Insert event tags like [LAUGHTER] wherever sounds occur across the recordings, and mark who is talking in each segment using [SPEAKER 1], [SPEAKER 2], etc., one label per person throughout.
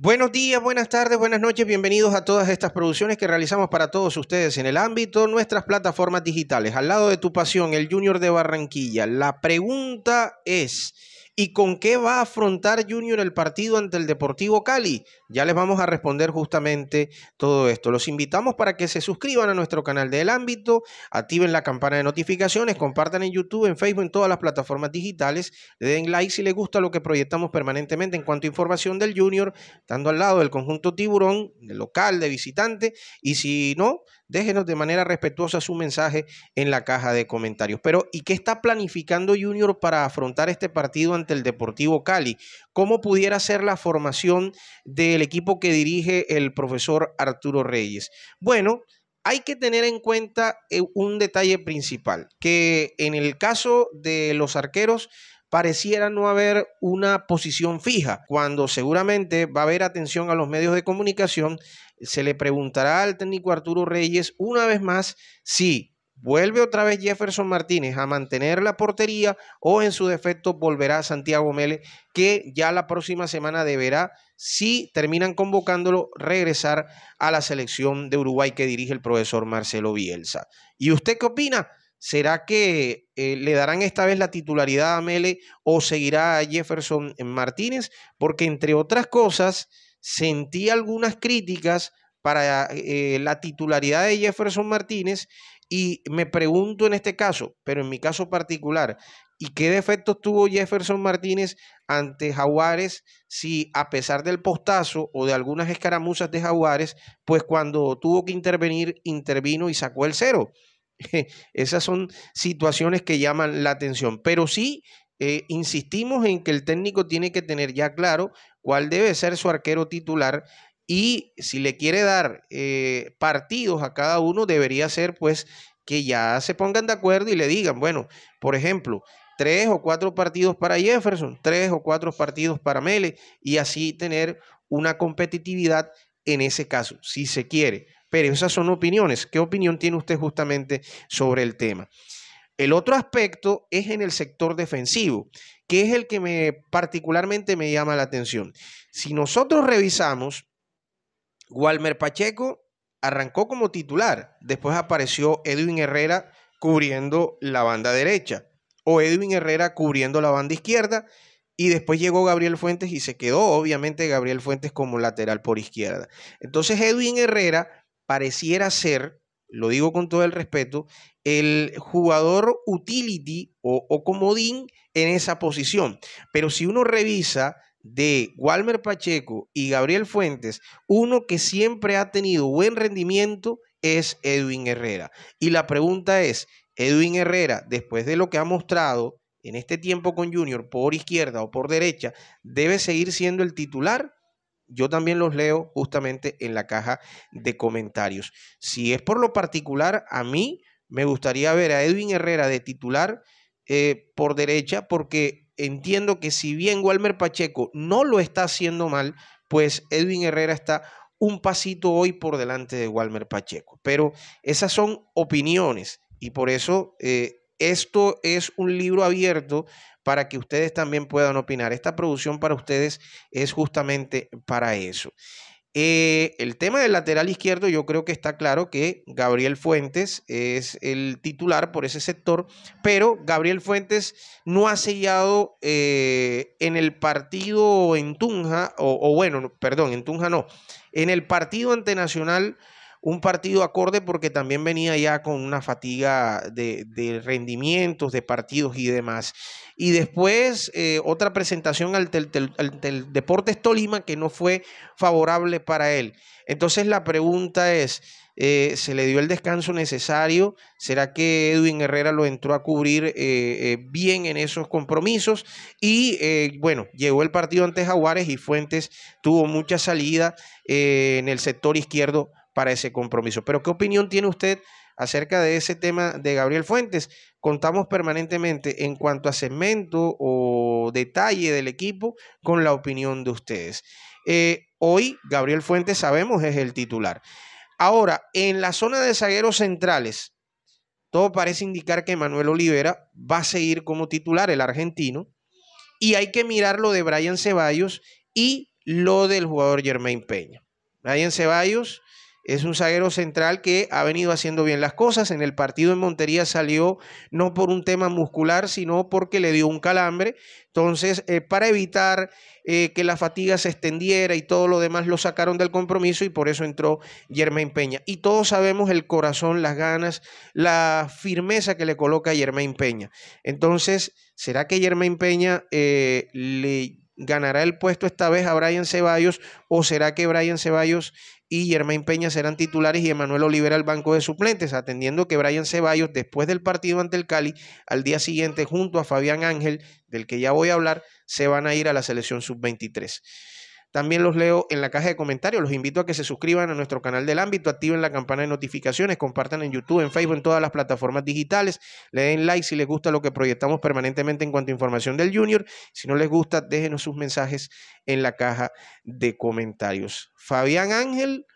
[SPEAKER 1] Buenos días, buenas tardes, buenas noches, bienvenidos a todas estas producciones que realizamos para todos ustedes en el ámbito de nuestras plataformas digitales. Al lado de tu pasión, el Junior de Barranquilla, la pregunta es, ¿Y con qué va a afrontar Junior el partido ante el Deportivo Cali? Ya les vamos a responder justamente todo esto. Los invitamos para que se suscriban a nuestro canal del ámbito, activen la campana de notificaciones, compartan en YouTube, en Facebook, en todas las plataformas digitales, le den like si les gusta lo que proyectamos permanentemente en cuanto a información del Junior, estando al lado del conjunto tiburón, local, de visitante, y si no, déjenos de manera respetuosa su mensaje en la caja de comentarios. Pero, ¿y qué está planificando Junior para afrontar este partido ante el Deportivo Cali? ¿Cómo pudiera ser la formación del equipo que dirige el profesor Arturo Reyes? Bueno, hay que tener en cuenta eh, un detalle principal, que en el caso de los arqueros, pareciera no haber una posición fija, cuando seguramente va a haber atención a los medios de comunicación, se le preguntará al técnico Arturo Reyes una vez más si vuelve otra vez Jefferson Martínez a mantener la portería o en su defecto volverá Santiago Mele, que ya la próxima semana deberá, si terminan convocándolo, regresar a la selección de Uruguay que dirige el profesor Marcelo Bielsa. ¿Y usted qué opina? ¿Será que eh, le darán esta vez la titularidad a Mele o seguirá a Jefferson Martínez? Porque entre otras cosas, sentí algunas críticas para eh, la titularidad de Jefferson Martínez y me pregunto en este caso, pero en mi caso particular, ¿y qué defectos tuvo Jefferson Martínez ante Jaguares si a pesar del postazo o de algunas escaramuzas de Jaguares, pues cuando tuvo que intervenir, intervino y sacó el cero? [LAUGHS] Esas son situaciones que llaman la atención. Pero sí eh, insistimos en que el técnico tiene que tener ya claro cuál debe ser su arquero titular y si le quiere dar eh, partidos a cada uno, debería ser pues que ya se pongan de acuerdo y le digan, bueno, por ejemplo, tres o cuatro partidos para Jefferson, tres o cuatro partidos para Mele y así tener una competitividad en ese caso, si se quiere. Pero esas son opiniones. ¿Qué opinión tiene usted justamente sobre el tema? El otro aspecto es en el sector defensivo, que es el que me, particularmente me llama la atención. Si nosotros revisamos, Walmer Pacheco arrancó como titular, después apareció Edwin Herrera cubriendo la banda derecha o Edwin Herrera cubriendo la banda izquierda y después llegó Gabriel Fuentes y se quedó obviamente Gabriel Fuentes como lateral por izquierda. Entonces Edwin Herrera pareciera ser, lo digo con todo el respeto, el jugador utility o, comodín en esa posición. Pero si uno revisa de Walmer Pacheco y Gabriel Fuentes, uno que siempre ha tenido buen rendimiento es Edwin Herrera. Y la pregunta es, Edwin Herrera, después de lo que ha mostrado en este tiempo con Junior por izquierda o por derecha, ¿debe seguir siendo el titular? Yo también los leo justamente en la caja de comentarios. Si es por lo particular, a mí me gustaría ver a Edwin Herrera de titular eh, por derecha, porque entiendo que si bien Walmer Pacheco no lo está haciendo mal, pues Edwin Herrera está un pasito hoy por delante de Walmer Pacheco. Pero esas son opiniones y por eso eh, esto es un libro abierto para que ustedes también puedan opinar. Esta producción para ustedes es justamente para eso. Eh, el tema del lateral izquierdo, yo creo que está claro que Gabriel Fuentes es el titular por ese sector, pero Gabriel Fuentes no ha sellado eh, en el partido en Tunja, o, o, bueno, perdón, en Tunja no, en el partido ante Nacional un partido acorde porque también venía ya con una fatiga de, rendimientos, de partidos y demás. Y después eh, otra presentación ante el, Deportes Tolima que no fue favorable para él. Entonces la pregunta es... Eh, se le dio el descanso necesario. ¿Será que Edwin Herrera lo entró a cubrir eh, bien en esos compromisos? Y bueno, llegó el partido ante Jaguares y Fuentes tuvo mucha salida en el sector izquierdo para ese compromiso. Pero ¿qué opinión tiene usted acerca de ese tema de Gabriel Fuentes? Contamos permanentemente en cuanto a segmento o detalle del equipo con la opinión de ustedes. Eh, hoy Gabriel Fuentes sabemos es el titular. Ahora, en la zona de zagueros centrales, todo parece indicar que Manuel Olivera va a seguir como titular el argentino y hay que mirar lo de Brian Ceballos y lo del jugador Germain Peña. Brian Ceballos es un zaguero central que ha venido haciendo bien las cosas. En el partido en Montería salió no por un tema muscular, sino porque le dio un calambre. Entonces, eh, para evitar eh, que la fatiga se extendiera y todo lo demás, lo sacaron del compromiso y por eso entró Germain Peña. Y todos sabemos el corazón, las ganas, la firmeza que le coloca Germain Peña. Entonces, ¿será que Germain Peña eh, le ganará el puesto esta vez a Brian Ceballos o será que Brian Ceballos y Germain Peña serán titulares y Emanuel Olivera el banco de suplentes, atendiendo que Brian Ceballos, después del partido ante el Cali, al día siguiente, junto a Fabián Ángel, del que ya voy a hablar, se van a ir a la selección sub-23. También los leo en la caja de comentarios. Los invito a que se suscriban a nuestro canal del ámbito, activen la campana de notificaciones, compartan en YouTube, en Facebook, en todas las plataformas digitales. Le den like si les gusta lo que proyectamos permanentemente en cuanto a información del Junior. Si no les gusta, déjenos sus mensajes en la caja de comentarios. Fabián Ángel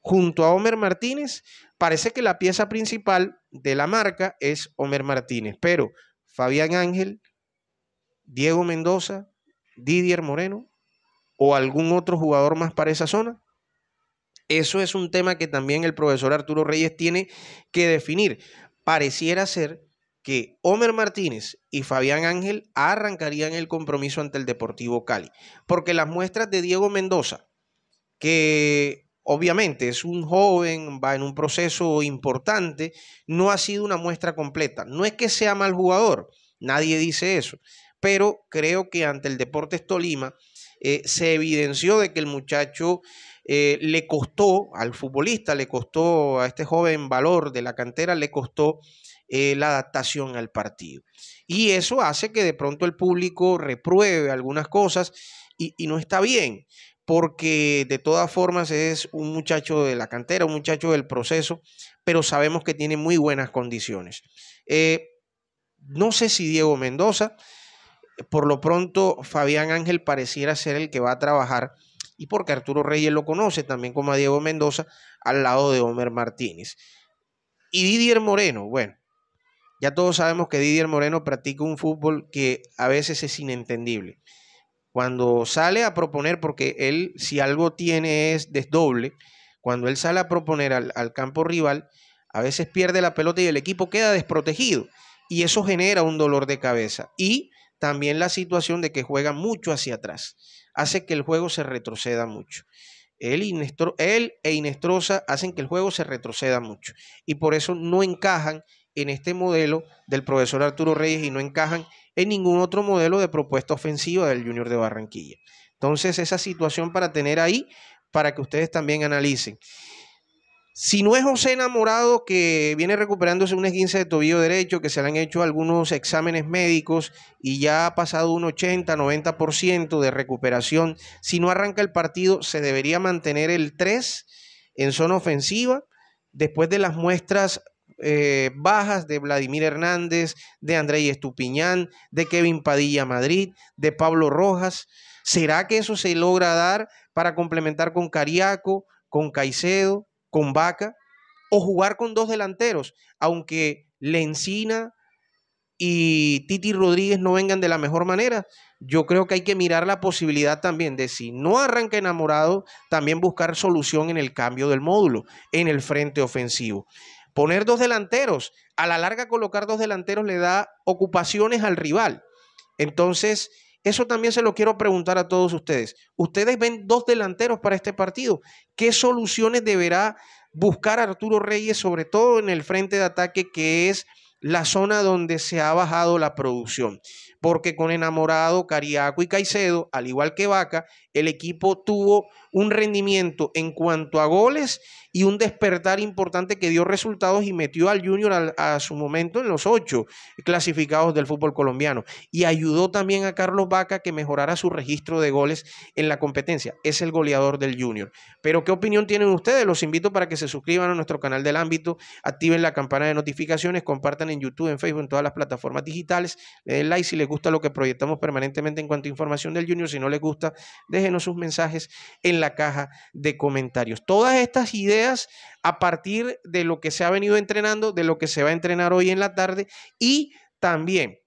[SPEAKER 1] junto a Homer Martínez. Parece que la pieza principal de la marca es Homer Martínez, pero Fabián Ángel, Diego Mendoza, Didier Moreno o algún otro jugador más para esa zona? Eso es un tema que también el profesor Arturo Reyes tiene que definir. Pareciera ser que Homer Martínez y Fabián Ángel arrancarían el compromiso ante el Deportivo Cali, porque las muestras de Diego Mendoza, que obviamente es un joven, va en un proceso importante, no ha sido una muestra completa. No es que sea mal jugador, nadie dice eso, pero creo que ante el Deportes Tolima, eh, se evidenció de que el muchacho eh, le costó al futbolista, le costó a este joven valor de la cantera, le costó eh, la adaptación al partido. Y eso hace que de pronto el público repruebe algunas cosas y, no está bien, porque de todas formas es un muchacho de la cantera, un muchacho del proceso, pero sabemos que tiene muy buenas condiciones. no sé si Diego Mendoza por lo pronto Fabián Ángel pareciera ser el que va a trabajar, y porque Arturo Reyes lo conoce también como a Diego Mendoza, al lado de Homer Martínez. Y Didier Moreno, bueno, ya todos sabemos que Didier Moreno practica un fútbol que a veces es inentendible. Cuando sale a proponer, porque él si algo tiene es desdoble, cuando él sale a proponer al, al campo rival, a veces pierde la pelota y el equipo queda desprotegido. Y eso genera un dolor de cabeza. Y también la situación de que juega mucho hacia atrás hace que el juego se retroceda mucho. Él, e Inestrosa hacen que el juego se retroceda mucho y por eso no encajan en este modelo del profesor Arturo Reyes y no encajan en ningún otro modelo de propuesta ofensiva del Junior de Barranquilla. Entonces, esa situación para tener ahí, para que ustedes también analicen. Si no es José Enamorado, que viene recuperándose un esguince de tobillo derecho, que se le han hecho algunos exámenes médicos y ya ha pasado un 80-90% de recuperación, si no arranca el partido, se debería mantener el 3 en zona ofensiva. Después de las muestras eh, bajas de Vladimir Hernández, de Andrés Estupiñán, de Kevin Padilla Madrid, de Pablo Rojas, ¿será que eso se logra dar para complementar con Cariaco, con Caicedo? con Vaca o jugar con dos delanteros, aunque Lencina y Titi Rodríguez no vengan de la mejor manera, yo creo que hay que mirar la posibilidad también de si no arranca enamorado, también buscar solución en el cambio del módulo, en el frente ofensivo. Poner dos delanteros, a la larga colocar dos delanteros le da ocupaciones al rival. Entonces, eso también se lo quiero preguntar a todos ustedes. Ustedes ven dos delanteros para este partido. ¿Qué soluciones deberá buscar Arturo Reyes, sobre todo en el frente de ataque, que es la zona donde se ha bajado la producción? porque con Enamorado, Cariaco y Caicedo, al igual que Vaca, el equipo tuvo un rendimiento en cuanto a goles y un despertar importante que dio resultados y metió al Junior a, su momento en los ocho clasificados del fútbol colombiano. Y ayudó también a Carlos Vaca que mejorara su registro de goles en la competencia. Es el goleador del Junior. Pero ¿qué opinión tienen ustedes? Los invito para que se suscriban a nuestro canal del ámbito, activen la campana de notificaciones, compartan en YouTube, en Facebook, en todas las plataformas digitales, le den like si les gusta lo que proyectamos permanentemente en cuanto a información del Junior. Si no les gusta, déjenos sus mensajes en la caja de comentarios. Todas estas ideas a partir de lo que se ha venido entrenando, de lo que se va a entrenar hoy en la tarde y también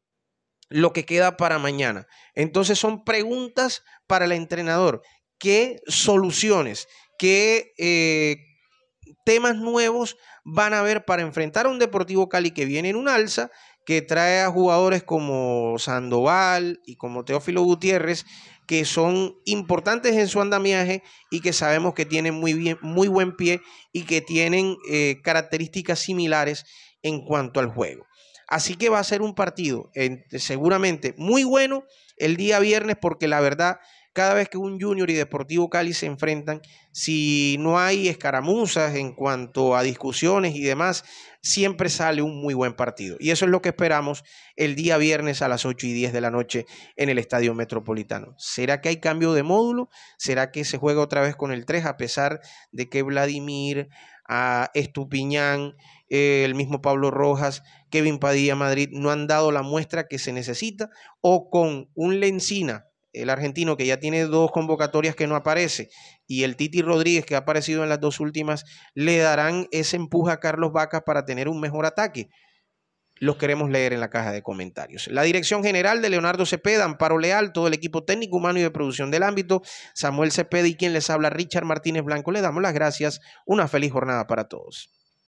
[SPEAKER 1] lo que queda para mañana. Entonces son preguntas para el entrenador. ¿Qué soluciones? ¿Qué... Eh, temas nuevos van a haber para enfrentar a un Deportivo Cali que viene en un alza que trae a jugadores como Sandoval y como Teófilo Gutiérrez, que son importantes en su andamiaje y que sabemos que tienen muy, bien, muy buen pie y que tienen eh, características similares en cuanto al juego. Así que va a ser un partido seguramente muy bueno el día viernes porque la verdad, cada vez que un Junior y Deportivo Cali se enfrentan, si no hay escaramuzas en cuanto a discusiones y demás, siempre sale un muy buen partido. Y eso es lo que esperamos el día viernes a las 8 y 10 de la noche en el Estadio Metropolitano. ¿Será que hay cambio de módulo? ¿Será que se juega otra vez con el 3 a pesar de que Vladimir, a Estupiñán, eh, el mismo Pablo Rojas, Kevin Padilla Madrid no han dado la muestra que se necesita? ¿O con un Lencina? el argentino que ya tiene dos convocatorias que no aparece, y el Titi Rodríguez que ha aparecido en las dos últimas, le darán ese empuje a Carlos Vacas para tener un mejor ataque. Los queremos leer en la caja de comentarios. La dirección general de Leonardo Cepeda, Amparo Leal, todo el equipo técnico humano y de producción del ámbito, Samuel Cepeda y quien les habla, Richard Martínez Blanco. Le damos las gracias. Una feliz jornada para todos.